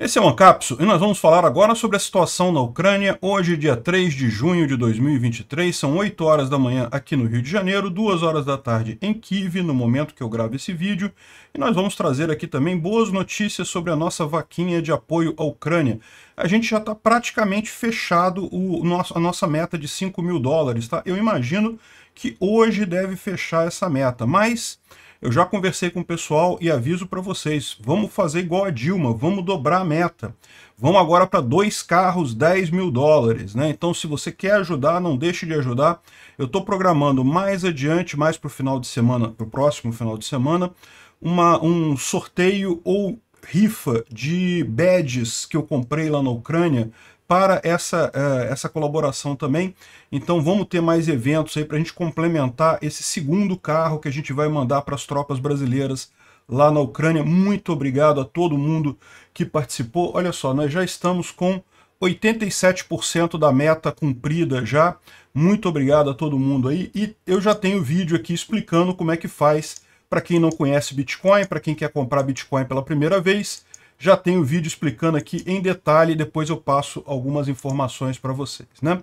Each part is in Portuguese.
Esse é o Ancapso e nós vamos falar agora sobre a situação na Ucrânia. Hoje, dia 3 de junho de 2023, são 8 horas da manhã aqui no Rio de Janeiro, 2 horas da tarde em Kiev, no momento que eu gravo esse vídeo. E nós vamos trazer aqui também boas notícias sobre a nossa vaquinha de apoio à Ucrânia. A gente já está praticamente fechado o nosso, a nossa meta de 5 mil dólares, tá? Eu imagino que hoje deve fechar essa meta, mas eu já conversei com o pessoal e aviso para vocês, vamos fazer igual a Dilma, vamos dobrar a meta. Vamos agora para dois carros, 10 mil dólares, né? Então, se você quer ajudar, não deixe de ajudar. Eu estou programando mais adiante, mais para o final de semana, para o próximo final de semana, uma, um sorteio ou rifa de badges que eu comprei lá na Ucrânia para essa, uh, essa colaboração também. Então vamos ter mais eventos aí para a gente complementar esse segundo carro que a gente vai mandar para as tropas brasileiras lá na Ucrânia. Muito obrigado a todo mundo que participou. Olha só, nós já estamos com 87% da meta cumprida já. Muito obrigado a todo mundo aí. E eu já tenho vídeo aqui explicando como é que faz para quem não conhece Bitcoin, para quem quer comprar Bitcoin pela primeira vez já tem o vídeo explicando aqui em detalhe, depois eu passo algumas informações para vocês, né?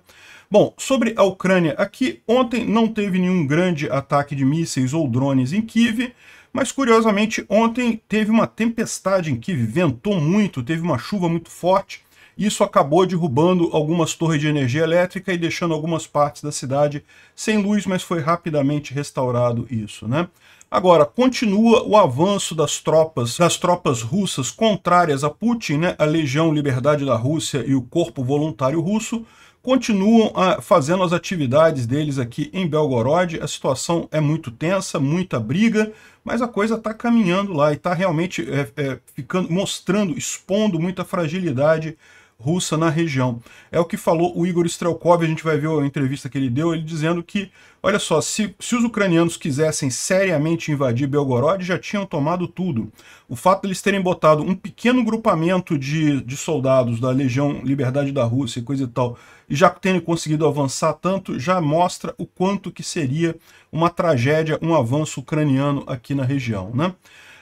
Bom, sobre a Ucrânia, aqui ontem não teve nenhum grande ataque de mísseis ou drones em Kiev, mas curiosamente ontem teve uma tempestade em Kiev, ventou muito, teve uma chuva muito forte, isso acabou derrubando algumas torres de energia elétrica e deixando algumas partes da cidade sem luz, mas foi rapidamente restaurado isso, né? Agora, continua o avanço das tropas, das tropas russas contrárias a Putin, né? a Legião Liberdade da Rússia e o Corpo Voluntário Russo, continuam a, ah, fazendo as atividades deles aqui em Belgorod. A situação é muito tensa, muita briga, mas a coisa está caminhando lá e está realmente é, é, ficando, mostrando, expondo muita fragilidade russa na região. É o que falou o Igor Strelkov, a gente vai ver a entrevista que ele deu, ele dizendo que, olha só, se, se os ucranianos quisessem seriamente invadir Belgorod, já tinham tomado tudo. O fato de eles terem botado um pequeno grupamento de, de soldados da Legião Liberdade da Rússia e coisa e tal, e já terem conseguido avançar tanto, já mostra o quanto que seria uma tragédia, um avanço ucraniano aqui na região, né?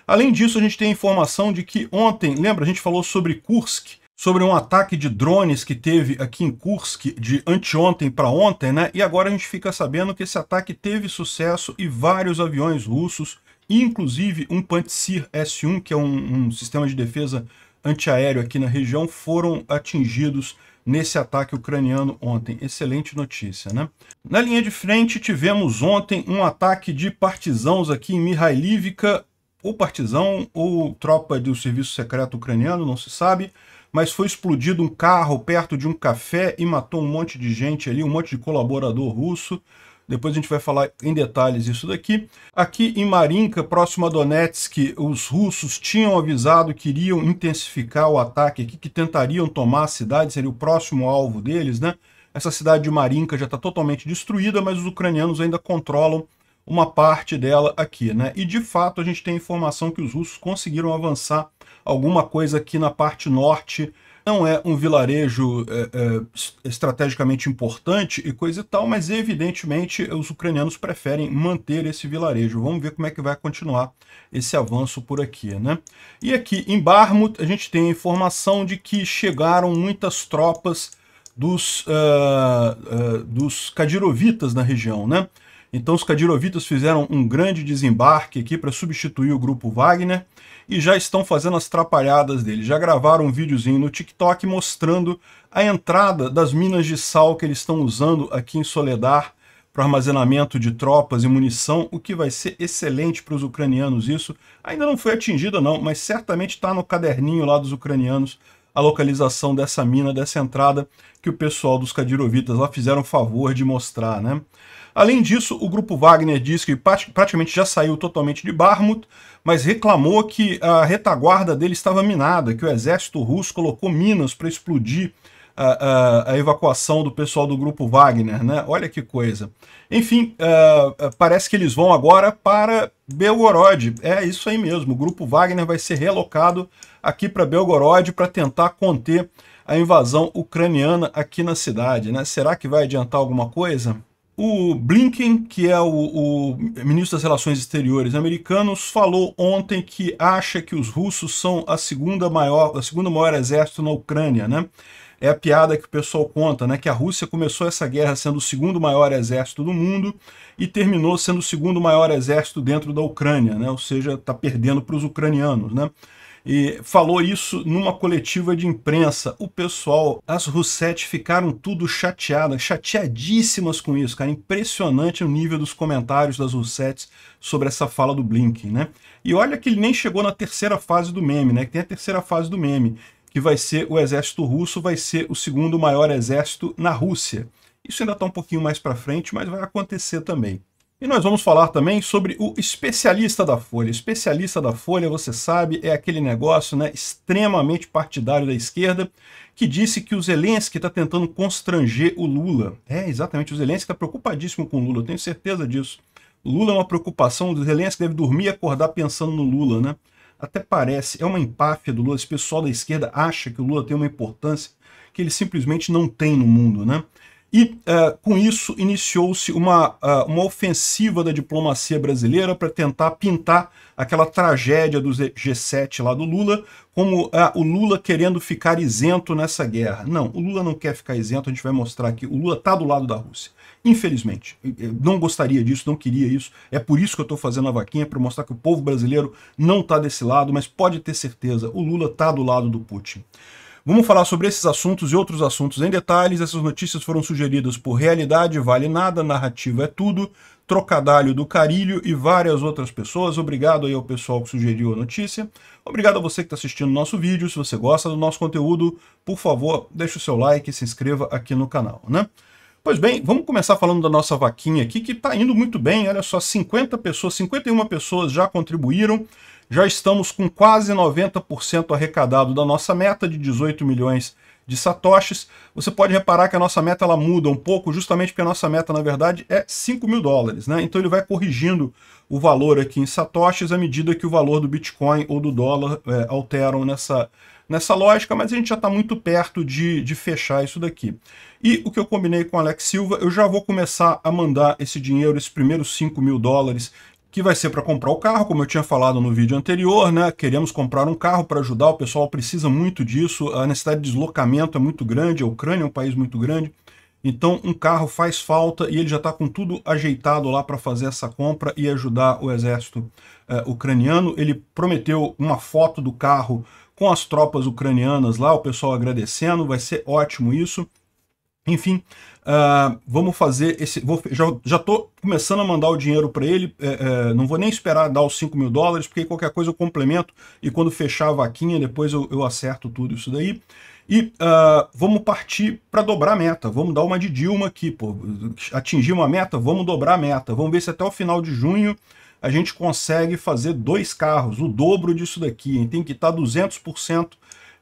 Além disso, a gente tem a informação de que ontem, lembra, a gente falou sobre Kursk, sobre um ataque de drones que teve aqui em Kursk de anteontem para ontem, né? E agora a gente fica sabendo que esse ataque teve sucesso e vários aviões russos, inclusive um Pantsir S-1, que é um, um sistema de defesa antiaéreo aqui na região, foram atingidos nesse ataque ucraniano ontem. Excelente notícia, né? Na linha de frente, tivemos ontem um ataque de partisãos aqui em Mihailivka, ou partisão ou tropa do serviço secreto ucraniano, não se sabe, mas foi explodido um carro perto de um café e matou um monte de gente ali, um monte de colaborador russo. Depois a gente vai falar em detalhes isso daqui. Aqui em Marinka, próximo a Donetsk, os russos tinham avisado que iriam intensificar o ataque aqui, que tentariam tomar a cidade, seria o próximo alvo deles, né? Essa cidade de Marinka já está totalmente destruída, mas os ucranianos ainda controlam uma parte dela aqui, né? E de fato a gente tem informação que os russos conseguiram avançar alguma coisa aqui na parte norte não é um vilarejo é, é, estrategicamente importante e coisa e tal, mas evidentemente os ucranianos preferem manter esse vilarejo. Vamos ver como é que vai continuar esse avanço por aqui, né? E aqui em Barmut a gente tem a informação de que chegaram muitas tropas dos, uh, uh, dos Kadirovitas na região, né? Então os cadirovitas fizeram um grande desembarque aqui para substituir o grupo Wagner e já estão fazendo as trapalhadas dele. Já gravaram um videozinho no TikTok mostrando a entrada das minas de sal que eles estão usando aqui em Soledar para armazenamento de tropas e munição, o que vai ser excelente para os ucranianos isso. Ainda não foi atingida não, mas certamente está no caderninho lá dos ucranianos a localização dessa mina, dessa entrada que o pessoal dos cadirovitas lá fizeram favor de mostrar, né? Além disso, o grupo Wagner diz que praticamente já saiu totalmente de Barmut, mas reclamou que a retaguarda dele estava minada, que o exército russo colocou minas para explodir a, a, a, evacuação do pessoal do grupo Wagner, né? Olha que coisa. Enfim, uh, parece que eles vão agora para Belgorod. É isso aí mesmo. O grupo Wagner vai ser relocado aqui para Belgorod para tentar conter a invasão ucraniana aqui na cidade, né? Será que vai adiantar alguma coisa? O Blinken, que é o, o, ministro das Relações Exteriores americanos, falou ontem que acha que os russos são a segunda maior, a segunda maior exército na Ucrânia, né? É a piada que o pessoal conta, né? Que a Rússia começou essa guerra sendo o segundo maior exército do mundo e terminou sendo o segundo maior exército dentro da Ucrânia, né? Ou seja, está perdendo para os ucranianos, né? e falou isso numa coletiva de imprensa. O pessoal, as Roussetti ficaram tudo chateadas, chateadíssimas com isso, cara. Impressionante o nível dos comentários das Roussetti sobre essa fala do Blinken, né? E olha que ele nem chegou na terceira fase do meme, né? Que tem a terceira fase do meme, que vai ser o exército russo, vai ser o segundo maior exército na Rússia. Isso ainda está um pouquinho mais para frente, mas vai acontecer também. E nós vamos falar também sobre o especialista da Folha. Especialista da Folha, você sabe, é aquele negócio né, extremamente partidário da esquerda que disse que o Zelensky está tentando constranger o Lula. É, exatamente, o Zelensky está preocupadíssimo com o Lula, eu tenho certeza disso. Lula é uma preocupação, o Zelensky deve dormir e acordar pensando no Lula, né? Até parece, é uma empáfia do Lula, esse pessoal da esquerda acha que o Lula tem uma importância que ele simplesmente não tem no mundo, né? E uh, com isso iniciou-se uma, uh, uma ofensiva da diplomacia brasileira para tentar pintar aquela tragédia do G7 lá do Lula, como uh, o Lula querendo ficar isento nessa guerra. Não, o Lula não quer ficar isento, a gente vai mostrar aqui. O Lula está do lado da Rússia. Infelizmente, não gostaria disso, não queria isso. É por isso que eu estou fazendo a vaquinha, para mostrar que o povo brasileiro não está desse lado, mas pode ter certeza, o Lula está do lado do Putin. Vamos falar sobre esses assuntos e outros assuntos em detalhes. Essas notícias foram sugeridas por Realidade Vale Nada, Narrativa é Tudo, Trocadalho do Carilho e várias outras pessoas. Obrigado aí ao pessoal que sugeriu a notícia. Obrigado a você que está assistindo o nosso vídeo. Se você gosta do nosso conteúdo, por favor, deixe o seu like e se inscreva aqui no canal, né? Pois bem, vamos começar falando da nossa vaquinha aqui, que está indo muito bem. Olha só, 50 pessoas, 51 pessoas já contribuíram. Já estamos com quase 90% arrecadado da nossa meta de 18 milhões de satoshis. Você pode reparar que a nossa meta ela muda um pouco, justamente porque a nossa meta, na verdade, é 5 mil dólares. Né? Então ele vai corrigindo o valor aqui em satoshis à medida que o valor do Bitcoin ou do dólar é, alteram nessa, nessa lógica, mas a gente já está muito perto de, de fechar isso daqui. E o que eu combinei com o Alex Silva, eu já vou começar a mandar esse dinheiro, esses primeiros 5 mil dólares, que vai ser para comprar o carro, como eu tinha falado no vídeo anterior, né? Queremos comprar um carro para ajudar, o pessoal precisa muito disso, a necessidade de deslocamento é muito grande, a Ucrânia é um país muito grande, então um carro faz falta e ele já está com tudo ajeitado lá para fazer essa compra e ajudar o exército eh, ucraniano. Ele prometeu uma foto do carro com as tropas ucranianas lá, o pessoal agradecendo, vai ser ótimo isso. Enfim, uh, vamos fazer esse. Vou, já, já tô começando a mandar o dinheiro para ele. É, é, não vou nem esperar dar os 5 mil dólares, porque qualquer coisa eu complemento e quando fechar a vaquinha, depois eu, eu acerto tudo isso daí. E uh, vamos partir para dobrar a meta. Vamos dar uma de Dilma aqui, pô. Atingir uma meta, vamos dobrar a meta. Vamos ver se até o final de junho a gente consegue fazer dois carros, o dobro disso daqui. Hein? Tem que tá estar 200%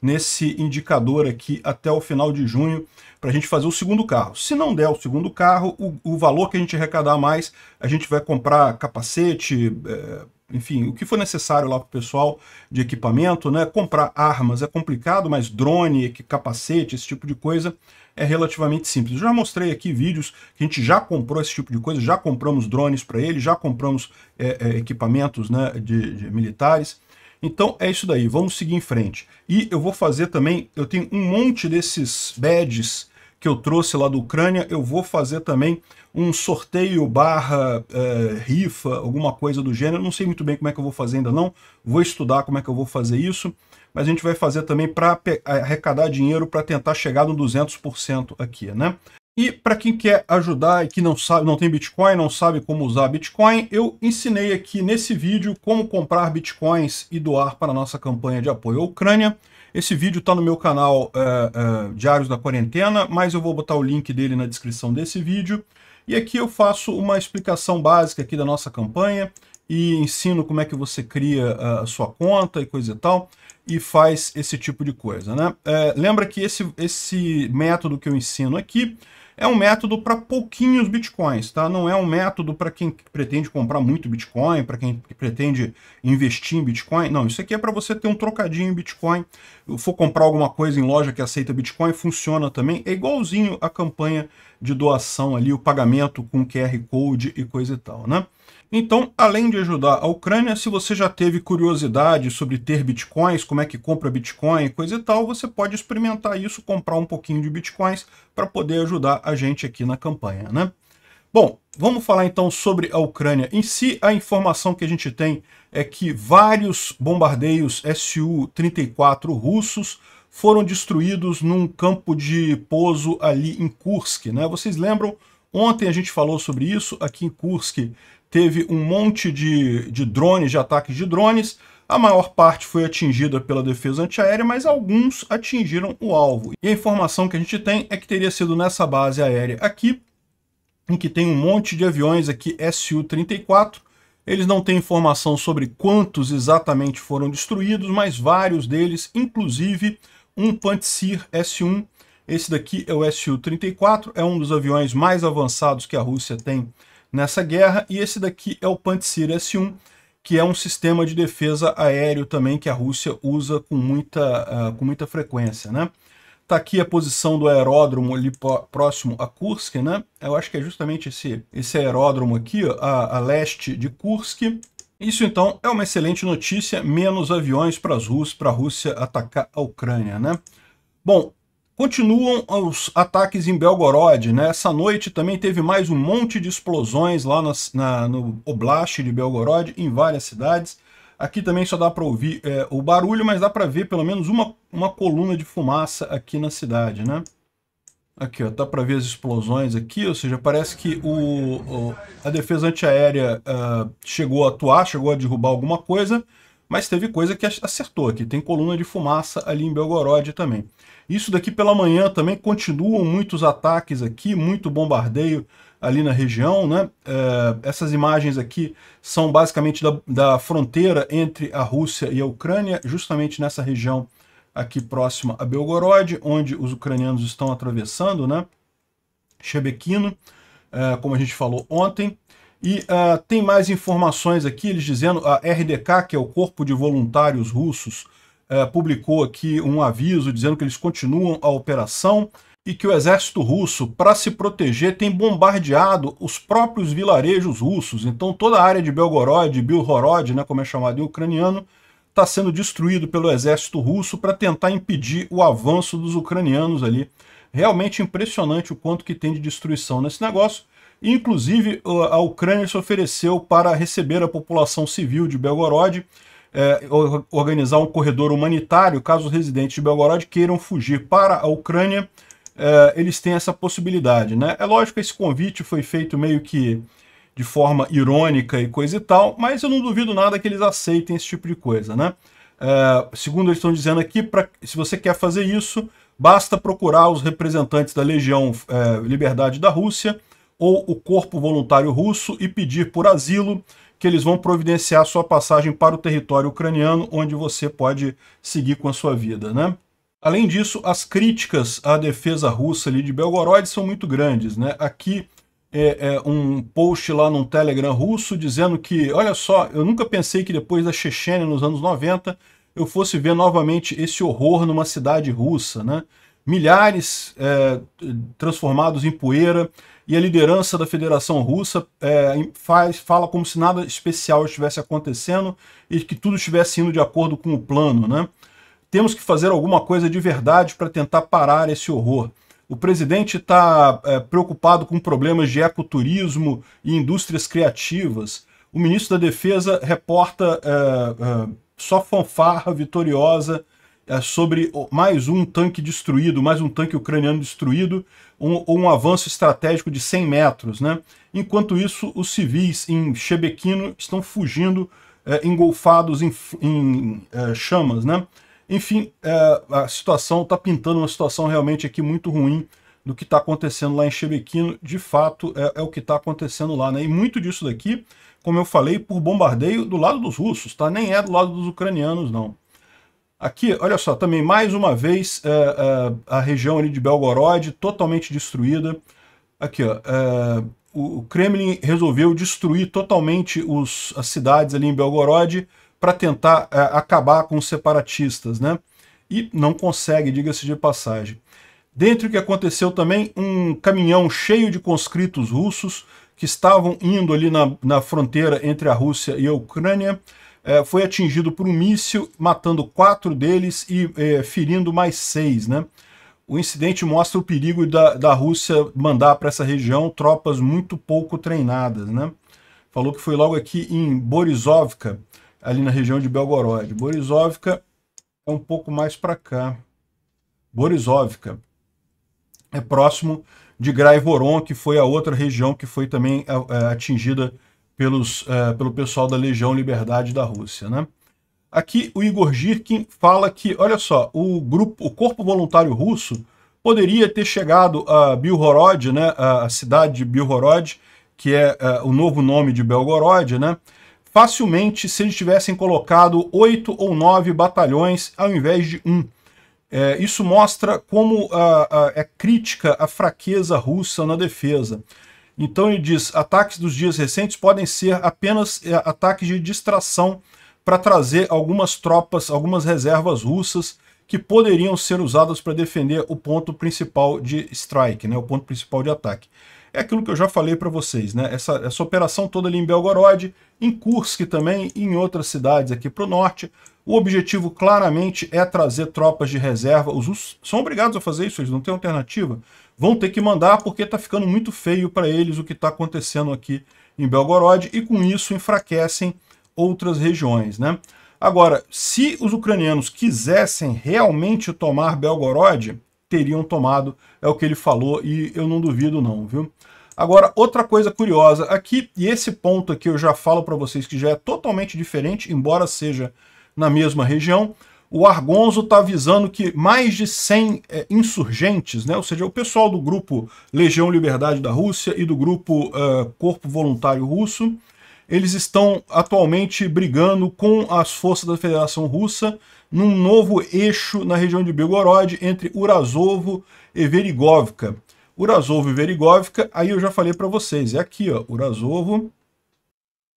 nesse indicador aqui até o final de junho para a gente fazer o segundo carro. Se não der o segundo carro, o, o valor que a gente arrecadar mais, a gente vai comprar capacete, é, enfim, o que for necessário lá para o pessoal de equipamento, né? Comprar armas é complicado, mas drone, capacete, esse tipo de coisa é relativamente simples. Eu já mostrei aqui vídeos que a gente já comprou esse tipo de coisa, já compramos drones para ele, já compramos é, é, equipamentos né, de, de militares. Então é isso daí, vamos seguir em frente. E eu vou fazer também, eu tenho um monte desses badges que eu trouxe lá da Ucrânia, eu vou fazer também um sorteio barra é, rifa, alguma coisa do gênero, não sei muito bem como é que eu vou fazer ainda não, vou estudar como é que eu vou fazer isso, mas a gente vai fazer também para arrecadar dinheiro para tentar chegar no 200% aqui, né? E para quem quer ajudar e que não sabe, não tem Bitcoin, não sabe como usar Bitcoin, eu ensinei aqui nesse vídeo como comprar Bitcoins e doar para a nossa campanha de apoio à Ucrânia. Esse vídeo está no meu canal eh, eh, Diários da Quarentena, mas eu vou botar o link dele na descrição desse vídeo. E aqui eu faço uma explicação básica aqui da nossa campanha e ensino como é que você cria eh, a sua conta e coisa e tal e faz esse tipo de coisa, né? É, lembra que esse, esse método que eu ensino aqui é um método para pouquinhos bitcoins, tá? Não é um método para quem pretende comprar muito bitcoin, para quem pretende investir em bitcoin. Não, isso aqui é para você ter um trocadinho em bitcoin. Eu for comprar alguma coisa em loja que aceita bitcoin, funciona também. É igualzinho a campanha de doação ali, o pagamento com QR Code e coisa e tal, né? Então, além de ajudar a Ucrânia, se você já teve curiosidade sobre ter bitcoins, como é que compra bitcoin, coisa e tal, você pode experimentar isso, comprar um pouquinho de bitcoins para poder ajudar a gente aqui na campanha, né? Bom, vamos falar então sobre a Ucrânia. Em si, a informação que a gente tem é que vários bombardeios Su-34 russos foram destruídos num campo de pouso ali em Kursk, né? Vocês lembram Ontem a gente falou sobre isso, aqui em Kursk teve um monte de, de drones, de ataques de drones. A maior parte foi atingida pela defesa antiaérea, mas alguns atingiram o alvo. E a informação que a gente tem é que teria sido nessa base aérea aqui, em que tem um monte de aviões aqui Su-34. Eles não têm informação sobre quantos exatamente foram destruídos, mas vários deles, inclusive um Pantsir S-1. Esse daqui é o Su-34, é um dos aviões mais avançados que a Rússia tem nessa guerra. E esse daqui é o Pantsir S-1, que é um sistema de defesa aéreo também que a Rússia usa com muita, uh, com muita frequência, né? Tá aqui a posição do aeródromo ali próximo a Kursk, né? Eu acho que é justamente esse, esse aeródromo aqui, ó, a, a leste de Kursk. Isso, então, é uma excelente notícia, menos aviões para a Rússia atacar a Ucrânia, né? Bom, Continuam os ataques em Belgorod, né? Essa noite também teve mais um monte de explosões lá na, na, no Oblast de Belgorod, em várias cidades. Aqui também só dá para ouvir é, o barulho, mas dá para ver pelo menos uma, uma coluna de fumaça aqui na cidade, né? Aqui, ó, dá para ver as explosões aqui, ou seja, parece que o, o a defesa antiaérea uh, chegou a atuar, chegou a derrubar alguma coisa, mas teve coisa que acertou aqui. Tem coluna de fumaça ali em Belgorod também. Isso daqui pela manhã também continuam muitos ataques aqui, muito bombardeio ali na região. Né? É, essas imagens aqui são basicamente da, da fronteira entre a Rússia e a Ucrânia, justamente nessa região aqui próxima a Belgorod, onde os ucranianos estão atravessando, né? Shebekino, é, como a gente falou ontem. E uh, tem mais informações aqui, eles dizendo, a RDK, que é o Corpo de Voluntários Russos, uh, publicou aqui um aviso dizendo que eles continuam a operação e que o exército russo, para se proteger, tem bombardeado os próprios vilarejos russos. Então toda a área de Belgorod, Bilhorod, né, como é chamado em ucraniano, está sendo destruído pelo exército russo para tentar impedir o avanço dos ucranianos ali. Realmente impressionante o quanto que tem de destruição nesse negócio. Inclusive, a Ucrânia se ofereceu para receber a população civil de Belgorod, é, organizar um corredor humanitário caso os residentes de Belgorod queiram fugir para a Ucrânia. É, eles têm essa possibilidade. Né? É lógico que esse convite foi feito meio que de forma irônica e coisa e tal, mas eu não duvido nada que eles aceitem esse tipo de coisa. Né? É, segundo eles estão dizendo aqui, pra, se você quer fazer isso, basta procurar os representantes da Legião Liberdade da Rússia ou o Corpo Voluntário Russo e pedir por asilo, que eles vão providenciar sua passagem para o território ucraniano, onde você pode seguir com a sua vida, né? Além disso, as críticas à defesa russa ali de Belgorod são muito grandes, né? Aqui é, é um post lá no Telegram russo dizendo que, olha só, eu nunca pensei que depois da Chechênia nos anos 90 eu fosse ver novamente esse horror numa cidade russa, né? milhares é, transformados em poeira, e a liderança da Federação Russa é, faz, fala como se nada especial estivesse acontecendo e que tudo estivesse indo de acordo com o plano. Né? Temos que fazer alguma coisa de verdade para tentar parar esse horror. O presidente está é, preocupado com problemas de ecoturismo e indústrias criativas. O ministro da Defesa reporta é, é só fanfarra vitoriosa é sobre mais um tanque destruído, mais um tanque ucraniano destruído, ou um, um, avanço estratégico de 100 metros. Né? Enquanto isso, os civis em Shebekino estão fugindo, é, engolfados em, em é, chamas. Né? Enfim, é, a situação está pintando uma situação realmente aqui muito ruim do que está acontecendo lá em Chebequino, de fato é, é o que está acontecendo lá. Né? E muito disso daqui, como eu falei, por bombardeio do lado dos russos, tá? nem é do lado dos ucranianos, não. Aqui, olha só, também mais uma vez é, é, a região ali de Belgorod totalmente destruída. Aqui, ó, é, o Kremlin resolveu destruir totalmente os, as cidades ali em Belgorod para tentar acabar com os separatistas, né? E não consegue, diga-se de passagem. Dentro, o que aconteceu também, um caminhão cheio de conscritos russos que estavam indo ali na, na fronteira entre a Rússia e a Ucrânia é, foi atingido por um míssil, matando quatro deles e é, ferindo mais seis, né? O incidente mostra o perigo da, da Rússia mandar para essa região tropas muito pouco treinadas, né? Falou que foi logo aqui em Borisovka, ali na região de Belgorod. Borisovka é um pouco mais para cá. Borisovka é próximo de Graivoron, que foi a outra região que foi também é, é, atingida pelos, é, pelo pessoal da Legião Liberdade da Rússia. Né? Aqui o Igor Girkin fala que, olha só, o grupo, o Corpo Voluntário Russo poderia ter chegado a Bilhorod, né, a cidade de Bilhorod, que é uh, o novo nome de Belgorod, né, facilmente se eles tivessem colocado oito ou nove batalhões ao invés de um. É, isso mostra como uh, uh, é crítica a fraqueza russa na defesa. Então ele diz: ataques dos dias recentes podem ser apenas eh, ataques de distração para trazer algumas tropas, algumas reservas russas que poderiam ser usadas para defender o ponto principal de strike, né, o ponto principal de ataque. É aquilo que eu já falei para vocês, né? Essa, essa operação toda ali em Belgorod, em Kursk também e em outras cidades aqui para o norte. O objetivo claramente é trazer tropas de reserva. Os russos são obrigados a fazer isso, eles não têm alternativa vão ter que mandar porque está ficando muito feio para eles o que está acontecendo aqui em Belgorod e com isso enfraquecem outras regiões. Né? Agora, se os ucranianos quisessem realmente tomar Belgorod, teriam tomado, é o que ele falou e eu não duvido não, viu? Agora, outra coisa curiosa aqui, e esse ponto aqui eu já falo para vocês que já é totalmente diferente, embora seja na mesma região, o Argonzo está avisando que mais de 100 é, insurgentes, né, ou seja, o pessoal do grupo Legião Liberdade da Rússia e do grupo uh, Corpo Voluntário Russo, eles estão atualmente brigando com as forças da Federação Russa num novo eixo na região de Belgorod entre Urasovo e Verigovka. Urasovo e Verigovka, aí eu já falei para vocês, é aqui, ó, Urasovo.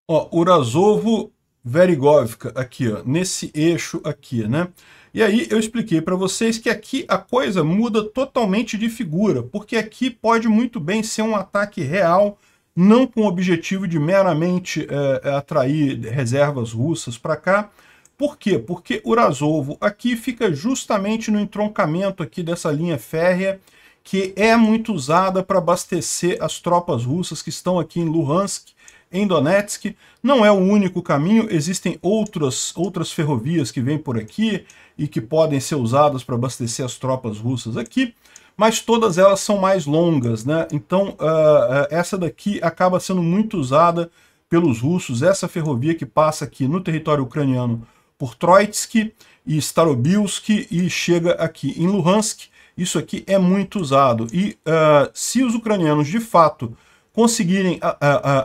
Ó, Urasovo verigóvica aqui, ó, nesse eixo aqui, né? E aí eu expliquei para vocês que aqui a coisa muda totalmente de figura, porque aqui pode muito bem ser um ataque real, não com o objetivo de meramente é, atrair reservas russas para cá. Por quê? Porque Urasovo aqui fica justamente no entroncamento aqui dessa linha férrea, que é muito usada para abastecer as tropas russas que estão aqui em Luhansk, em Donetsk. Não é o único caminho, existem outras outras ferrovias que vêm por aqui e que podem ser usadas para abastecer as tropas russas aqui, mas todas elas são mais longas, né? Então uh, uh, essa daqui acaba sendo muito usada pelos russos, essa ferrovia que passa aqui no território ucraniano por Troitsk e Starobilsk e chega aqui em Luhansk, isso aqui é muito usado. E uh, se os ucranianos de fato conseguirem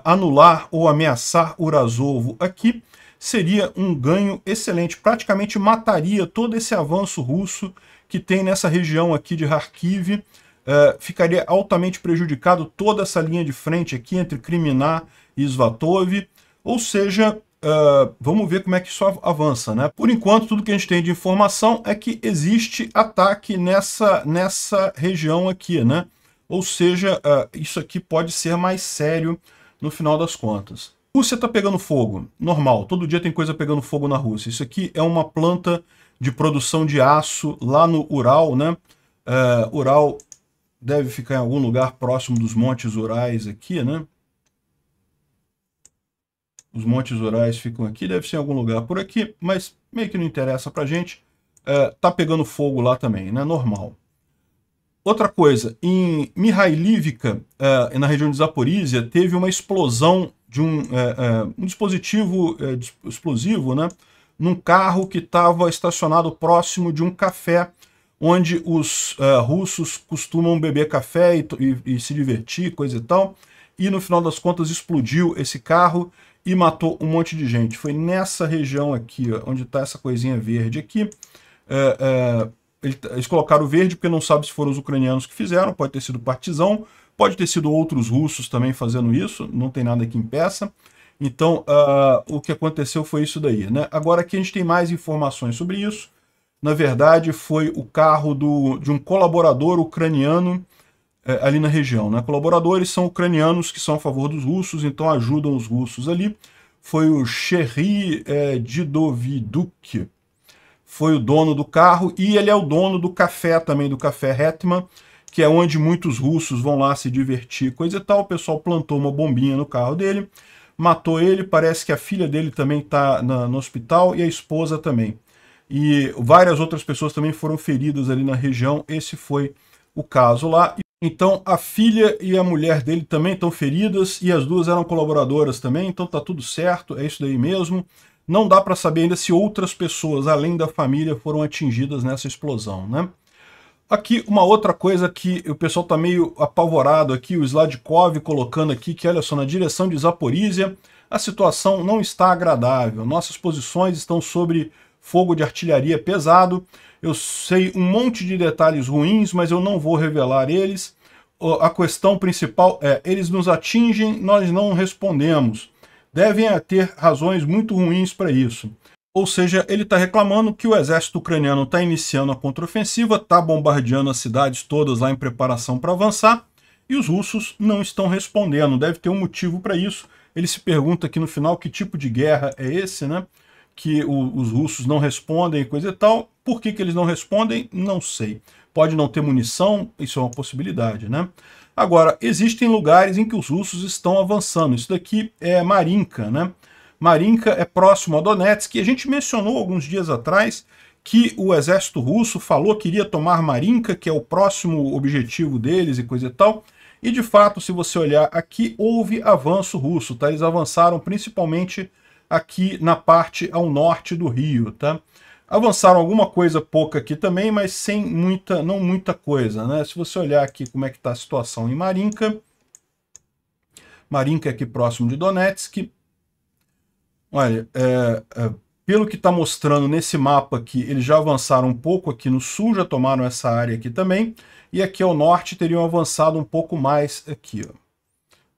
anular ou ameaçar Urasovo aqui, seria um ganho excelente, praticamente mataria todo esse avanço russo que tem nessa região aqui de Kharkiv, Uh, ficaria altamente prejudicado toda essa linha de frente aqui entre Kriminá e Svatov. Ou seja, uh, vamos ver como é que isso avança. Né? Por enquanto, tudo que a gente tem de informação é que existe ataque nessa, nessa região aqui. Né? Ou seja, ah, isso aqui pode ser mais sério no final das contas. Rússia está pegando fogo, normal, todo dia tem coisa pegando fogo na Rússia. Isso aqui é uma planta de produção de aço lá no Ural, né? Uh, Ural deve ficar em algum lugar próximo dos Montes Urais aqui, né? Os Montes Urais ficam aqui, deve ser em algum lugar por aqui, mas meio que não interessa pra gente. Uh, tá pegando fogo lá também, né? Normal. Outra coisa, em Mihailivka, uh, na região de Zaporizhia, teve uma explosão de um, uh, uh, um dispositivo explosivo, né? Num carro que estava estacionado próximo de um café, onde os russos costumam beber café e, e, e se divertir, coisa e tal. E no final das contas explodiu esse carro e matou um monte de gente. Foi nessa região aqui, ó, onde está essa coisinha verde aqui, é, eles colocaram verde porque não sabe se foram os ucranianos que fizeram, pode ter sido partizão, pode ter sido outros russos também fazendo isso, não tem nada que impeça. Então, uh, o que aconteceu foi isso daí. Né? Agora aqui a gente tem mais informações sobre isso. Na verdade, foi o carro do, de um colaborador ucraniano eh, ali na região. Né? Colaboradores são ucranianos que são a favor dos russos, então ajudam os russos ali. Foi o Sherry eh, Didoviduk, foi o dono do carro e ele é o dono do café também, do Café Hetman, que é onde muitos russos vão lá se divertir, coisa e tal. O pessoal plantou uma bombinha no carro dele, matou ele, parece que a filha dele também está no hospital e a esposa também. E várias outras pessoas também foram feridas ali na região, esse foi o caso lá. Então a filha e a mulher dele também estão feridas e as duas eram colaboradoras também, então tá tudo certo, é isso daí mesmo. Não dá para saber ainda se outras pessoas, além da família, foram atingidas nessa explosão, né? Aqui, uma outra coisa que o pessoal está meio apavorado aqui, o Sladkov colocando aqui que, olha só, na direção de Zaporizhia, a situação não está agradável. Nossas posições estão sobre fogo de artilharia pesado. Eu sei um monte de detalhes ruins, mas eu não vou revelar eles. A questão principal é, eles nos atingem, nós não respondemos devem ter razões muito ruins para isso. Ou seja, ele está reclamando que o exército ucraniano está iniciando a contraofensiva, está bombardeando as cidades todas lá em preparação para avançar, e os russos não estão respondendo. Deve ter um motivo para isso. Ele se pergunta aqui no final que tipo de guerra é esse, né? Que o, os russos não respondem e coisa e tal. Por que, que eles não respondem? Não sei. Pode não ter munição, isso é uma possibilidade, né? Agora, existem lugares em que os russos estão avançando. Isso daqui é Marinka, né? Marinka é próximo a Donetsk, e a gente mencionou alguns dias atrás que o exército russo falou que iria tomar Marinka, que é o próximo objetivo deles e coisa e tal. E de fato, se você olhar aqui, houve avanço russo, tá? Eles avançaram principalmente aqui na parte ao norte do rio, tá? Avançaram alguma coisa pouca aqui também, mas sem muita, não muita coisa, né? Se você olhar aqui como é que está a situação em Marinka, Marinka é aqui próximo de Donetsk. Olha, é, é, pelo que está mostrando nesse mapa aqui, eles já avançaram um pouco aqui no sul, já tomaram essa área aqui também, e aqui ao norte teriam avançado um pouco mais aqui, ó.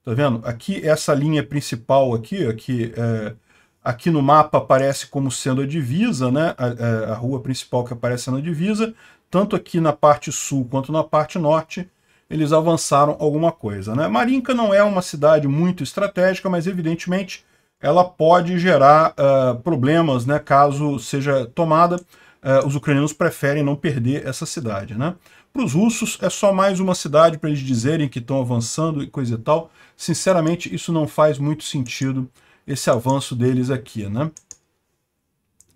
Tá vendo? Aqui, essa linha principal aqui, ó, que é, aqui no mapa aparece como sendo a divisa, né? A, é, a, rua principal que aparece na divisa, tanto aqui na parte sul quanto na parte norte, eles avançaram alguma coisa. Né? Marinka não é uma cidade muito estratégica, mas evidentemente ela pode gerar uh, problemas né, caso seja tomada. Uh, os ucranianos preferem não perder essa cidade. Né? Para os russos, é só mais uma cidade para eles dizerem que estão avançando e coisa e tal. Sinceramente, isso não faz muito sentido esse avanço deles aqui, né?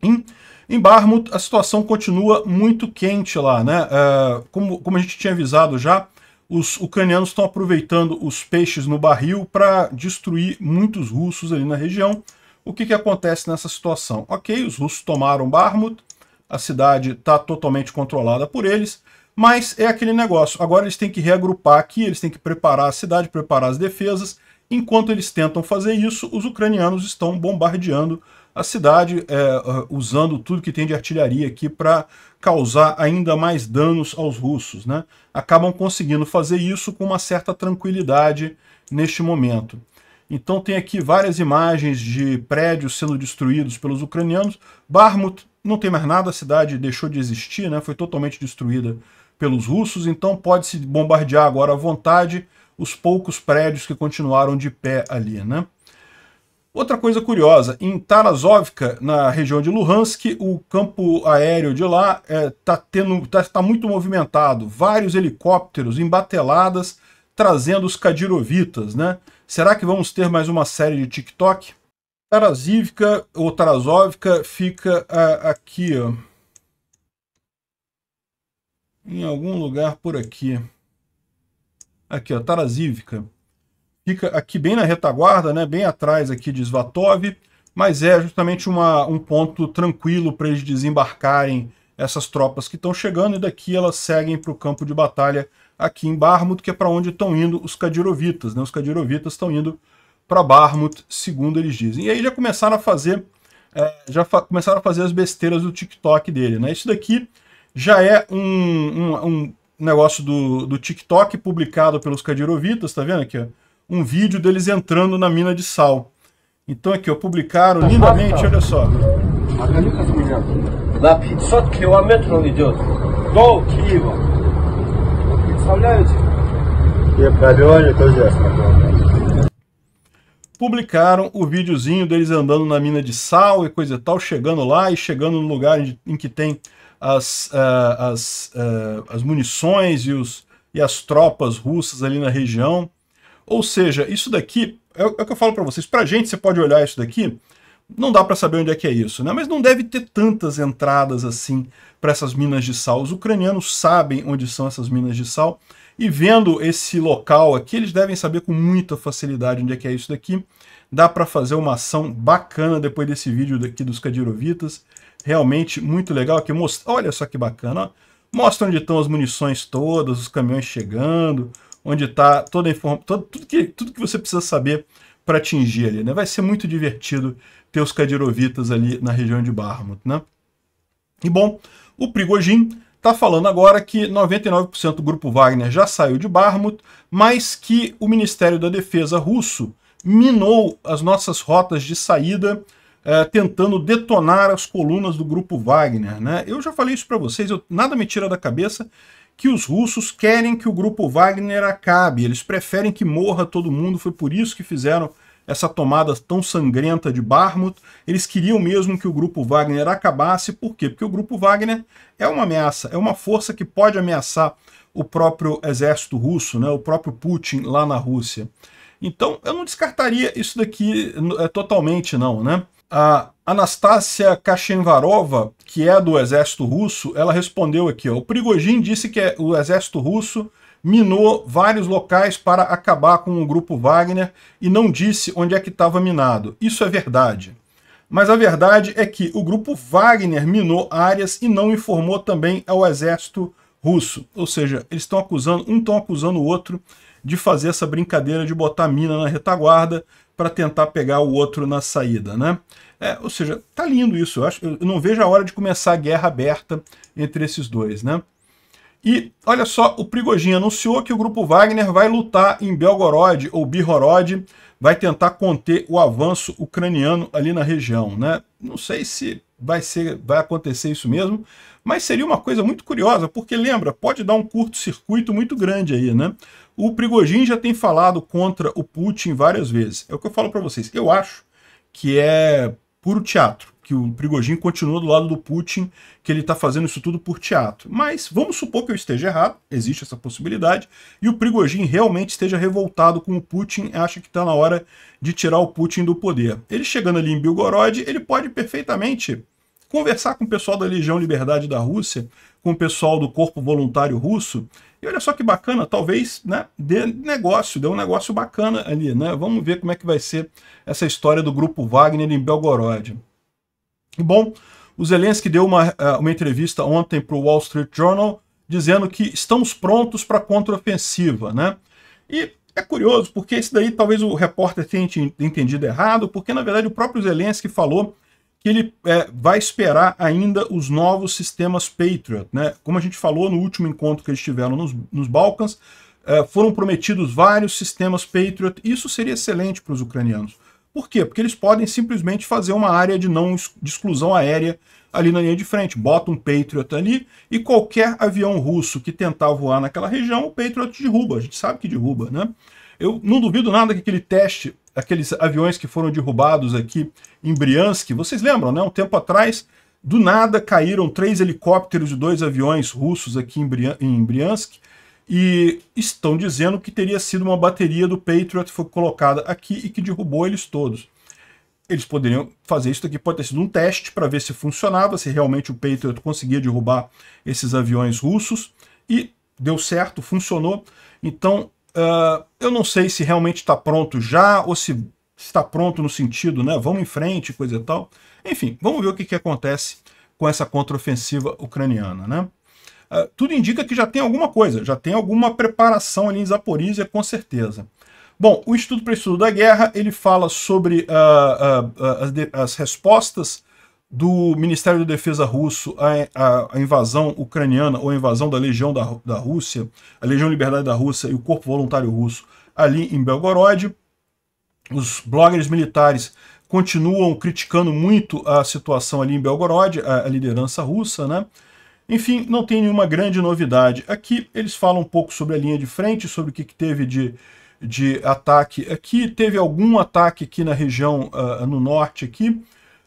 Em, em Barmut, a situação continua muito quente lá, né? É, como, como a gente tinha avisado já, os ucranianos estão aproveitando os peixes no barril para destruir muitos russos ali na região. O que, que acontece nessa situação? Ok, os russos tomaram Barmut, a cidade está totalmente controlada por eles, mas é aquele negócio. Agora eles têm que reagrupar aqui, eles têm que preparar a cidade, preparar as defesas, Enquanto eles tentam fazer isso, os ucranianos estão bombardeando a cidade, é, uh, usando tudo que tem de artilharia aqui para causar ainda mais danos aos russos. Né? Acabam conseguindo fazer isso com uma certa tranquilidade neste momento. Então tem aqui várias imagens de prédios sendo destruídos pelos ucranianos. Barmut não tem mais nada, a cidade deixou de existir, né? foi totalmente destruída pelos russos, então pode-se bombardear agora à vontade os poucos prédios que continuaram de pé ali, né? Outra coisa curiosa, em Tarasovka, na região de Luhansk, o campo aéreo de lá está é, tá, tá, tá muito movimentado. Vários helicópteros bateladas trazendo os Kadirovitas, né? Será que vamos ter mais uma série de TikTok? Tarasivka ou Tarasovka fica a, é, aqui, ó. Em algum lugar por aqui. Aqui, ó, Tarazívica. Fica aqui bem na retaguarda, né? Bem atrás aqui de Svatov, mas é justamente uma, um ponto tranquilo para eles desembarcarem essas tropas que estão chegando e daqui elas seguem para o campo de batalha aqui em Barmut, que é para onde estão indo os Kadirovitas. Né? Os Kadirovitas estão indo para Barmut, segundo eles dizem. E aí já começaram a fazer é, já começaram a fazer as besteiras do TikTok dele. Né? Isso daqui já é um, um, um negócio do, do TikTok publicado pelos cadirovitas, tá vendo aqui? Um vídeo deles entrando na mina de sal. Então aqui, ó, publicaram tá lindamente, olha só. На tá? tá é é Publicaram o videozinho deles andando na mina de sal e coisa e tal, chegando lá e chegando no lugar em que tem as, uh, as, uh, as munições e, os, e as tropas russas ali na região. Ou seja, isso daqui, é, é o que eu falo para vocês, para a gente você pode olhar isso daqui, não dá para saber onde é que é isso, né? Mas não deve ter tantas entradas assim para essas minas de sal. Os ucranianos sabem onde são essas minas de sal e vendo esse local aqui, eles devem saber com muita facilidade onde é que é isso daqui. Dá para fazer uma ação bacana depois desse vídeo daqui dos Kadirovitas realmente muito legal que mostra Olha só que bacana. Ó. Mostra onde estão as munições todas, os caminhões chegando, onde está toda a informação, tudo que, tudo que você precisa saber para atingir ali. Né? Vai ser muito divertido ter os Kadirovitas ali na região de Barmut. Né? E bom, o Prigojin está falando agora que 99% do grupo Wagner já saiu de Barmut, mas que o Ministério da Defesa russo minou as nossas rotas de saída eh, tentando detonar as colunas do grupo Wagner. Né? Eu já falei isso para vocês, eu, nada me tira da cabeça que os russos querem que o grupo Wagner acabe, eles preferem que morra todo mundo, foi por isso que fizeram essa tomada tão sangrenta de Barmut, eles queriam mesmo que o grupo Wagner acabasse, por quê? Porque o grupo Wagner é uma ameaça, é uma força que pode ameaçar o próprio exército russo, né, o próprio Putin lá na Rússia. Então eu não descartaria isso daqui é, totalmente não, né? A Anastácia Kachenvarova, que é do exército russo, ela respondeu aqui, ó, o Prigojin disse que é, o exército russo minou vários locais para acabar com o grupo Wagner e não disse onde é que estava minado. Isso é verdade. Mas a verdade é que o grupo Wagner minou áreas e não informou também ao exército russo. Ou seja, eles estão acusando, um estão acusando o outro de fazer essa brincadeira de botar mina na retaguarda para tentar pegar o outro na saída, né? É, ou seja, tá lindo isso. Eu, acho, eu não vejo a hora de começar a guerra aberta entre esses dois, né? E olha só, o Prigogine anunciou que o grupo Wagner vai lutar em Belgorod ou Bihorod, vai tentar conter o avanço ucraniano ali na região, né? Não sei se vai ser, vai acontecer isso mesmo, mas seria uma coisa muito curiosa, porque lembra, pode dar um curto-circuito muito grande aí, né? O Prigogine já tem falado contra o Putin várias vezes. É o que eu falo para vocês. Eu acho que é puro teatro, que o Prigogine continua do lado do Putin, que ele está fazendo isso tudo por teatro. Mas vamos supor que eu esteja errado, existe essa possibilidade, e o Prigogine realmente esteja revoltado com o Putin, acha que está na hora de tirar o Putin do poder. Ele chegando ali em Bilgorod, ele pode perfeitamente conversar com o pessoal da Legião Liberdade da Rússia, com o pessoal do Corpo Voluntário Russo, e olha só que bacana, talvez né, dê negócio, dê um negócio bacana ali, né? Vamos ver como é que vai ser essa história do Grupo Wagner em Belgorod. Bom, o Zelensky deu uma, eh, uma entrevista ontem para o Wall Street Journal, dizendo que estamos prontos para a contraofensiva, né? E é curioso, porque isso daí talvez o repórter tenha entendido errado, porque na verdade o próprio Zelensky falou que ele é, vai esperar ainda os novos sistemas Patriot. Né? Como a gente falou no último encontro que eles tiveram nos, nos Balcãs, é, foram prometidos vários sistemas Patriot. Isso seria excelente para os ucranianos. Por quê? Porque eles podem simplesmente fazer uma área de não de exclusão aérea ali na linha de frente. Bota um Patriot ali e qualquer avião russo que tentar voar naquela região, o Patriot derruba. A gente sabe que derruba, né? Eu não duvido nada que aquele teste aqueles aviões que foram derrubados aqui em Briansk, vocês lembram, né? Um tempo atrás, do nada caíram três helicópteros e dois aviões russos aqui em Briansk e estão dizendo que teria sido uma bateria do Patriot que foi colocada aqui e que derrubou eles todos. Eles poderiam fazer isso aqui, pode ter sido um teste para ver se funcionava, se realmente o Patriot conseguia derrubar esses aviões russos e deu certo, funcionou. Então, ah, eu não sei se realmente está pronto já ou se está pronto no sentido, né? Vamos em frente, coisa e tal. Enfim, vamos ver o que, que acontece com essa contraofensiva ucraniana, né? Uh, tudo indica que já tem alguma coisa, já tem alguma preparação ali em Zaporizhia, com certeza. Bom, o Instituto para Estudo da Guerra, ele fala sobre uh, as, de, as respostas do Ministério da Defesa russo a, a, a, invasão ucraniana ou a invasão da Legião da, da Rússia, a Legião Liberdade da Rússia e o Corpo Voluntário Russo ali em Belgorod. Os bloggers militares continuam criticando muito a situação ali em Belgorod, a, a liderança russa, né? Enfim, não tem nenhuma grande novidade. Aqui eles falam um pouco sobre a linha de frente, sobre o que, que teve de, de ataque aqui. Teve algum ataque aqui na região, uh, no norte aqui,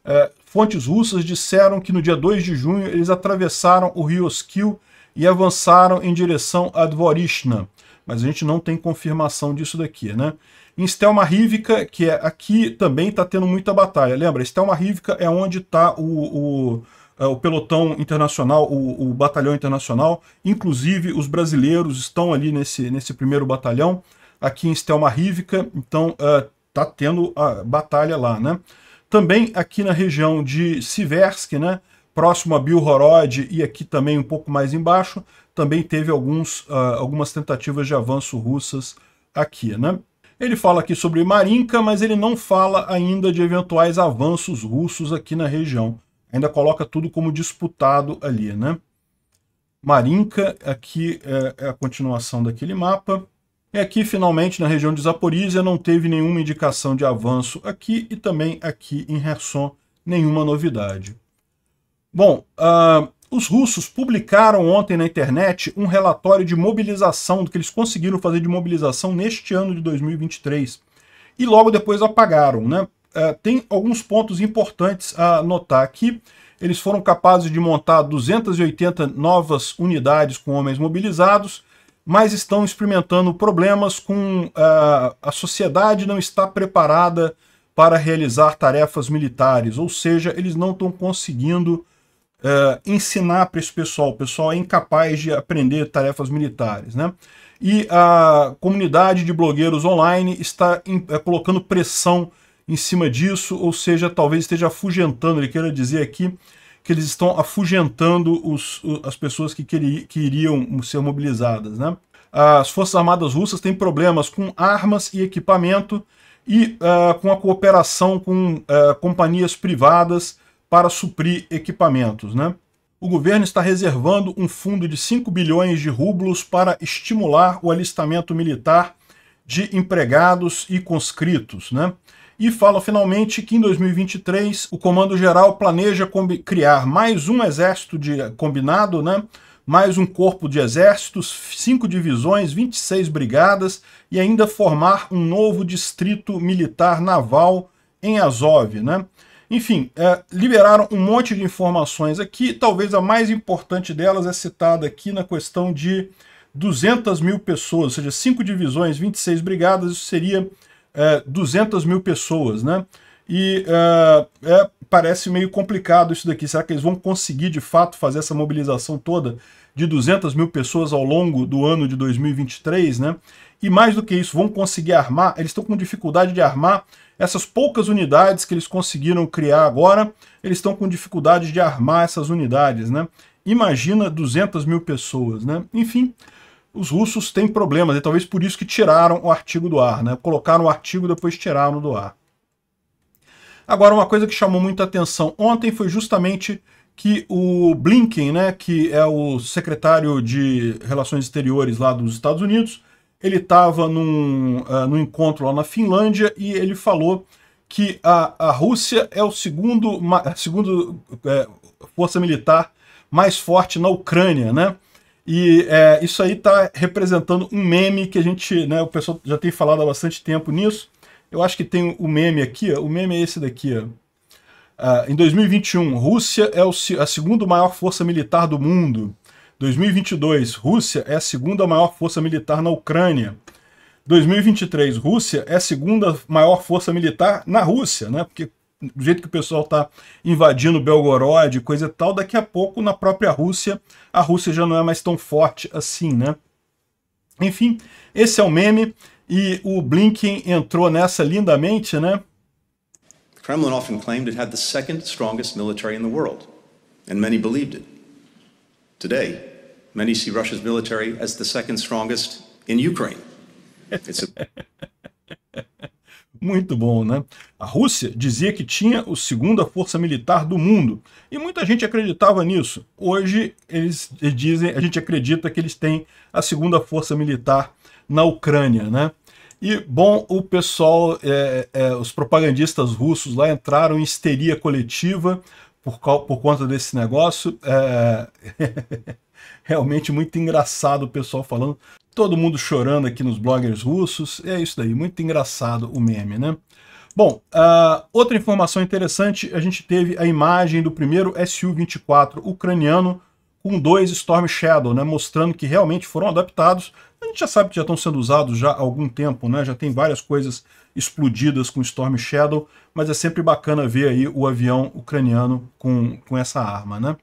uh, Fontes russas disseram que no dia 2 de junho eles atravessaram o rio Oskil e avançaram em direção a Dvorishna. Mas a gente não tem confirmação disso daqui, né? Em Stelma Rívica, que é aqui, também está tendo muita batalha. Lembra, Stelma Rívica é onde está o, o, é, o, pelotão internacional, o, o batalhão internacional. Inclusive, os brasileiros estão ali nesse, nesse primeiro batalhão, aqui em Stelma Rívica. Então, está é, uh, tendo a batalha lá, né? Também aqui na região de Siversk, né, próximo a Bilhorod e aqui também um pouco mais embaixo, também teve alguns, uh, algumas tentativas de avanço russas aqui. Né? Ele fala aqui sobre Marinka, mas ele não fala ainda de eventuais avanços russos aqui na região. Ainda coloca tudo como disputado ali. Né? Marinka, aqui é, é a continuação daquele mapa. É e aqui, finalmente, na região de Zaporizhia, não teve nenhuma indicação de avanço aqui e também aqui em Kherson, nenhuma novidade. Bom, uh, os russos publicaram ontem na internet um relatório de mobilização, do que eles conseguiram fazer de mobilização neste ano de 2023, e logo depois apagaram. Né? Uh, tem alguns pontos importantes a notar aqui. Eles foram capazes de montar 280 novas unidades com homens mobilizados, mas estão experimentando problemas com uh, a sociedade não está preparada para realizar tarefas militares, ou seja, eles não estão conseguindo uh, ensinar para esse pessoal, o pessoal é incapaz de aprender tarefas militares, né? E a comunidade de blogueiros online está em, é, colocando pressão em cima disso, ou seja, talvez esteja afugentando, ele queira dizer aqui, que eles estão afugentando os, as pessoas que, queri, que iriam ser mobilizadas. Né? As Forças Armadas Russas têm problemas com armas e equipamento e uh, com a cooperação com uh, companhias privadas para suprir equipamentos. Né? O governo está reservando um fundo de 5 bilhões de rublos para estimular o alistamento militar de empregados e conscritos. Né? e fala finalmente que em 2023 o Comando Geral planeja criar mais um exército de combinado, né? mais um corpo de exércitos, cinco divisões, 26 brigadas e ainda formar um novo distrito militar naval em Azov. Né? Enfim, é, liberaram um monte de informações aqui, talvez a mais importante delas é citada aqui na questão de 200 mil pessoas, ou seja, cinco divisões, 26 brigadas, isso seria é, 200 mil pessoas, né? E é, é, parece meio complicado isso daqui. Será que eles vão conseguir, de fato, fazer essa mobilização toda de 200 mil pessoas ao longo do ano de 2023, né? E mais do que isso, vão conseguir armar, eles estão com dificuldade de armar essas poucas unidades que eles conseguiram criar agora, eles estão com dificuldade de armar essas unidades, né? Imagina 200 mil pessoas, né? Enfim, os russos têm problemas, e talvez por isso que tiraram o artigo do ar, né? Colocaram o artigo e depois tiraram do ar. Agora, uma coisa que chamou muita atenção ontem foi justamente que o Blinken, né, que é o secretário de Relações Exteriores lá dos Estados Unidos, ele estava num, uh, num encontro lá na Finlândia e ele falou que a, a Rússia é o segundo, segundo é, força militar mais forte na Ucrânia, né? E é, isso aí está representando um meme que a gente, né, o pessoal já tem falado há bastante tempo nisso. Eu acho que tem o um meme aqui, ó, o meme é esse daqui. Ó. Ah, em 2021, Rússia é o, a segunda maior força militar do mundo. 2022, Rússia é a segunda maior força militar na Ucrânia. 2023, Rússia é a segunda maior força militar na Rússia, né? Porque do jeito que o pessoal está invadindo Belgorod, coisa e tal, daqui a pouco na própria Rússia, a Rússia já não é mais tão forte assim, né? Enfim, esse é o meme e o Blinken entrou nessa lindamente, né? O Kremlin often claimed it had the second strongest military in the world, and many believed it. Today, many see Russia's military as the second strongest in Ukraine. It's a... Muito bom, né? A Rússia dizia que tinha a segunda força militar do mundo e muita gente acreditava nisso. Hoje eles dizem, a gente acredita que eles têm a segunda força militar na Ucrânia, né? E, bom, o pessoal, é, é, os propagandistas russos lá entraram em histeria coletiva por, por conta desse negócio. É... realmente muito engraçado o pessoal falando todo mundo chorando aqui nos bloggers russos. É isso daí, muito engraçado o meme, né? Bom, uh, outra informação interessante, a gente teve a imagem do primeiro Su-24 ucraniano com dois Storm Shadow, né, mostrando que realmente foram adaptados. A gente já sabe que já estão sendo usados já há algum tempo, né, já tem várias coisas explodidas com Storm Shadow, mas é sempre bacana ver aí o avião ucraniano com, com essa arma. Né?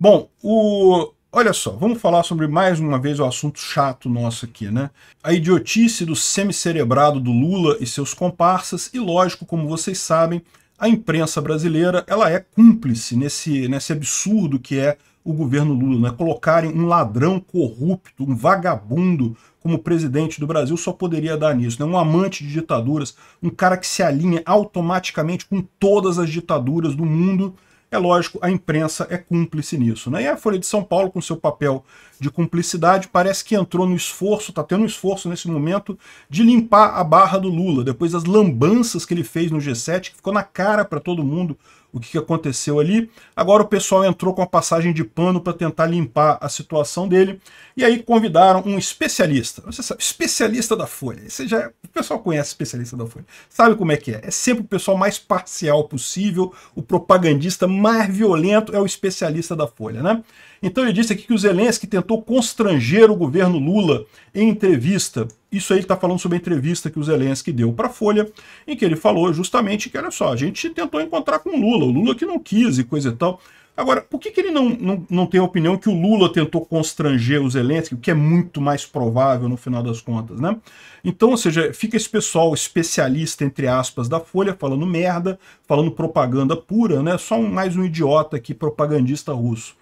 Bom, o, Olha só, vamos falar sobre mais uma vez o assunto chato nosso aqui, né? A idiotice do semicerebrado do Lula e seus comparsas, e lógico, como vocês sabem, a imprensa brasileira ela é cúmplice nesse, nesse absurdo que é o governo Lula. Né? Colocarem um ladrão corrupto, um vagabundo como presidente do Brasil só poderia dar nisso. Né? Um amante de ditaduras, um cara que se alinha automaticamente com todas as ditaduras do mundo é lógico, a imprensa é cúmplice nisso. Né? E a Folha de São Paulo, com seu papel de cumplicidade, parece que entrou no esforço, está tendo um esforço nesse momento, de limpar a barra do Lula, depois das lambanças que ele fez no G7, que ficou na cara para todo mundo o que aconteceu ali. Agora o pessoal entrou com a passagem de pano para tentar limpar a situação dele. E aí convidaram um especialista. Você sabe, especialista da Folha. Você já, o pessoal conhece especialista da Folha. Sabe como é que é? É sempre o pessoal mais parcial possível, o propagandista mais violento é o especialista da Folha, né? Então ele disse aqui que o Zelensky tentou constranger o governo Lula em entrevista isso aí ele está falando sobre a entrevista que o Zelensky deu para a Folha, em que ele falou justamente que, olha só, a gente tentou encontrar com o Lula, o Lula que não quis e coisa e tal. Agora, por que, que ele não, não, não tem a opinião que o Lula tentou constranger o Zelensky, o que é muito mais provável no final das contas, né? Então, ou seja, fica esse pessoal especialista, entre aspas, da Folha, falando merda, falando propaganda pura, né? Só um, mais um idiota aqui, propagandista russo.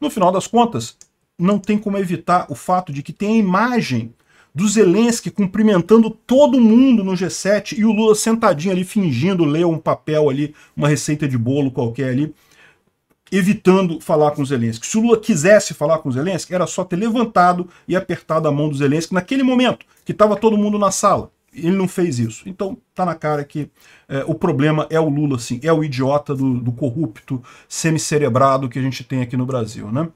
No final das contas, não tem como evitar o fato de que tem a imagem do Zelensky cumprimentando todo mundo no G7 e o Lula sentadinho ali fingindo ler um papel ali, uma receita de bolo qualquer ali, evitando falar com o Zelensky. Se o Lula quisesse falar com o Zelensky, era só ter levantado e apertado a mão do Zelensky naquele momento, que estava todo mundo na sala. Ele não fez isso. Então tá na cara que é, o problema é o Lula, assim, é o idiota do, do corrupto, semicerebrado que a gente tem aqui no Brasil, né?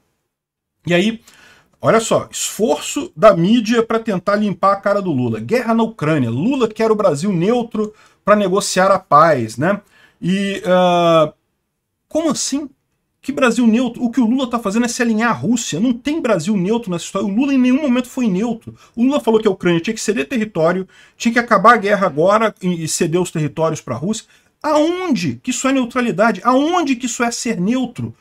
E aí, Olha só, esforço da mídia para tentar limpar a cara do Lula. Guerra na Ucrânia. Lula quer o Brasil neutro para negociar a paz, né? E uh, como assim? Que Brasil neutro? O que o Lula está fazendo é se alinhar à Rússia. Não tem Brasil neutro nessa história. O Lula em nenhum momento foi neutro. O Lula falou que a Ucrânia tinha que ceder território, tinha que acabar a guerra agora e ceder os territórios para a Rússia. Aonde que isso é neutralidade? Aonde que isso é ser neutro?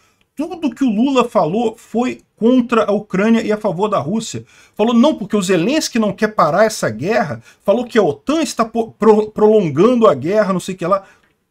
tudo que o Lula falou foi contra a Ucrânia e a favor da Rússia. Falou não porque o Zelensky não quer parar essa guerra, falou que a OTAN está pro prolongando a guerra, não sei o que lá.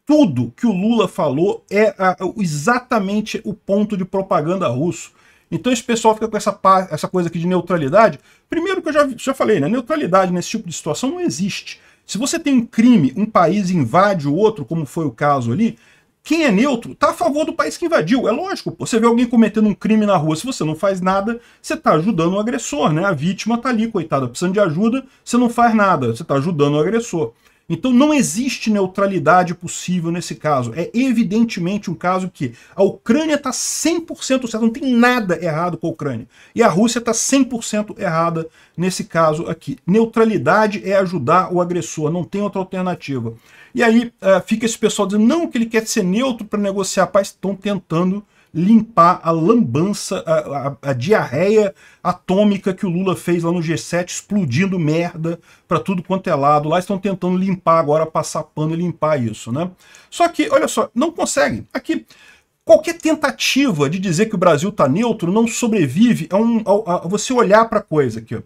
Tudo que o Lula falou é a, exatamente o ponto de propaganda russo. Então esse pessoal fica com essa, essa coisa aqui de neutralidade. Primeiro que eu já, já falei, né? Neutralidade nesse tipo de situação não existe. Se você tem um crime, um país invade o outro, como foi o caso ali, quem é neutro está a favor do país que invadiu. É lógico, pô, você vê alguém cometendo um crime na rua, se você não faz nada, você está ajudando o agressor, né? A vítima está ali, coitada, precisando de ajuda, você não faz nada, você está ajudando o agressor. Então não existe neutralidade possível nesse caso. É evidentemente um caso que a Ucrânia está 100% certa, não tem nada errado com a Ucrânia. E a Rússia está 100% errada nesse caso aqui. Neutralidade é ajudar o agressor, não tem outra alternativa. E aí eh, fica esse pessoal dizendo não que ele quer ser neutro para negociar a paz, estão tentando limpar a lambança, a, a, a, diarreia atômica que o Lula fez lá no G7, explodindo merda para tudo quanto é lado. Lá estão tentando limpar agora, passar pano e limpar isso, né? Só que, olha só, não conseguem. Aqui, qualquer tentativa de dizer que o Brasil está neutro não sobrevive a, um, a, a você olhar para a coisa aqui. Ó.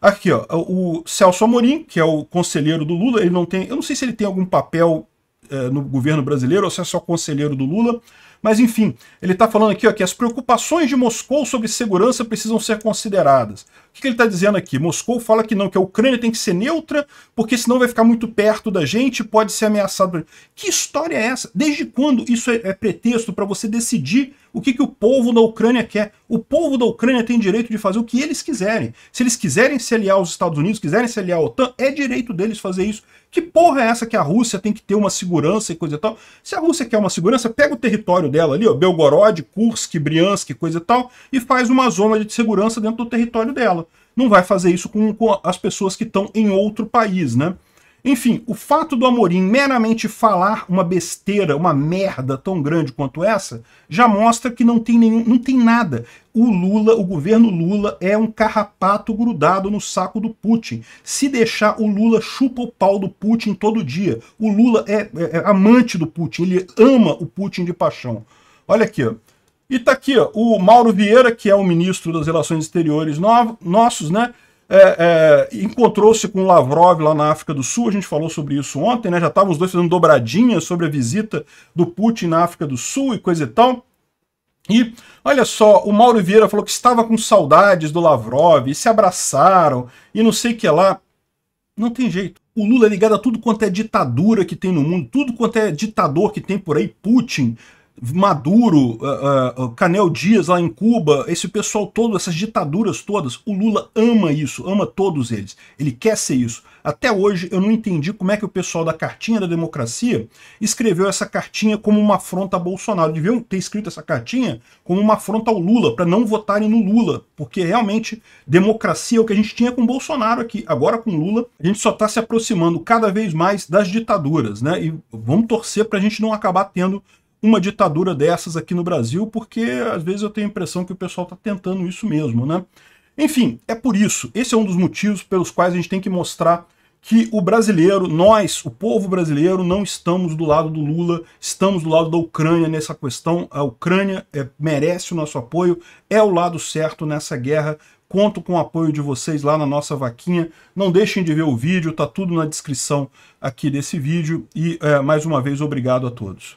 Aqui, ó, o Celso Amorim, que é o conselheiro do Lula, ele não tem. Eu não sei se ele tem algum papel eh, no governo brasileiro ou se é só conselheiro do Lula. Mas enfim, ele está falando aqui ó, que as preocupações de Moscou sobre segurança precisam ser consideradas. O que, ele está dizendo aqui? Moscou fala que não, que a Ucrânia tem que ser neutra, porque senão vai ficar muito perto da gente, pode ser ameaçado. Que história é essa? Desde quando isso é, é pretexto para você decidir o que, que o povo da Ucrânia quer? O povo da Ucrânia tem direito de fazer o que eles quiserem. Se eles quiserem se aliar aos Estados Unidos, quiserem se aliar à OTAN, é direito deles fazer isso. Que porra é essa que a Rússia tem que ter uma segurança e coisa e tal? Se a Rússia quer uma segurança, pega o território dela ali, ó, Belgorod, Kursk, Briansk, coisa e tal, e faz uma zona de segurança dentro do território dela não vai fazer isso com, com as pessoas que estão em outro país, né? Enfim, o fato do Amorim meramente falar uma besteira, uma merda tão grande quanto essa, já mostra que não tem nenhum, não tem nada. O Lula, o governo Lula é um carrapato grudado no saco do Putin. Se deixar, o Lula chupa o pau do Putin todo dia. O Lula é, é, é amante do Putin, ele ama o Putin de paixão. Olha aqui, ó. E tá aqui, ó, o Mauro Vieira, que é o ministro das Relações Exteriores nossos, né? É, é, encontrou-se com Lavrov lá na África do Sul, a gente falou sobre isso ontem, né? Já estavam os dois fazendo dobradinha sobre a visita do Putin na África do Sul e coisa e tal. E olha só, o Mauro Vieira falou que estava com saudades do Lavrov, e se abraçaram e não sei o que lá. Não tem jeito. O Lula é ligado a tudo quanto é ditadura que tem no mundo, tudo quanto é ditador que tem por aí, Putin, Maduro, uh, uh, Canel Dias lá em Cuba, esse pessoal todo, essas ditaduras todas, o Lula ama isso, ama todos eles. Ele quer ser isso. Até hoje eu não entendi como é que o pessoal da Cartinha da Democracia escreveu essa cartinha como uma afronta a Bolsonaro. Deviam ter escrito essa cartinha como uma afronta ao Lula, para não votarem no Lula, porque realmente democracia é o que a gente tinha com Bolsonaro aqui. Agora com Lula, a gente só está se aproximando cada vez mais das ditaduras, né? E vamos torcer para a gente não acabar tendo uma ditadura dessas aqui no Brasil, porque às vezes eu tenho a impressão que o pessoal está tentando isso mesmo, né? Enfim, é por isso, esse é um dos motivos pelos quais a gente tem que mostrar que o brasileiro, nós, o povo brasileiro, não estamos do lado do Lula, estamos do lado da Ucrânia nessa questão. A Ucrânia é, merece o nosso apoio, é o lado certo nessa guerra. Conto com o apoio de vocês lá na nossa vaquinha. Não deixem de ver o vídeo, tá tudo na descrição aqui desse vídeo. E é, mais uma vez, obrigado a todos.